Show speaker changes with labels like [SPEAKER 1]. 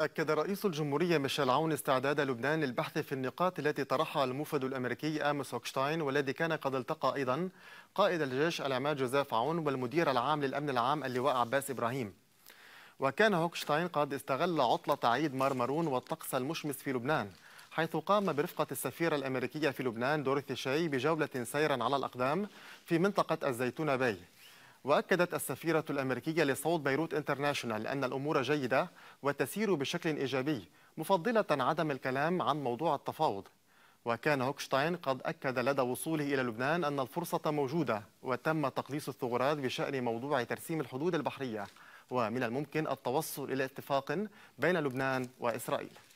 [SPEAKER 1] أكد رئيس الجمهورية ميشيل عون استعداد لبنان للبحث في النقاط التي طرحها الموفد الأمريكي آموس هوكشتاين والذي كان قد التقى أيضا قائد الجيش العماد جوزيف عون والمدير العام للأمن العام اللواء عباس إبراهيم وكان هوكشتاين قد استغل عطلة عيد مارمرون والطقس المشمس في لبنان حيث قام برفقة السفيرة الأمريكية في لبنان دوريثي شاي بجولة سيرا على الأقدام في منطقة الزيتون باي وأكدت السفيرة الأمريكية لصوت بيروت انترناشونال أن الأمور جيدة وتسير بشكل إيجابي مفضلة عدم الكلام عن موضوع التفاوض وكان هوكشتاين قد أكد لدى وصوله إلى لبنان أن الفرصة موجودة وتم تقليص الثغرات بشأن موضوع ترسيم الحدود البحرية ومن الممكن التوصل إلى اتفاق بين لبنان وإسرائيل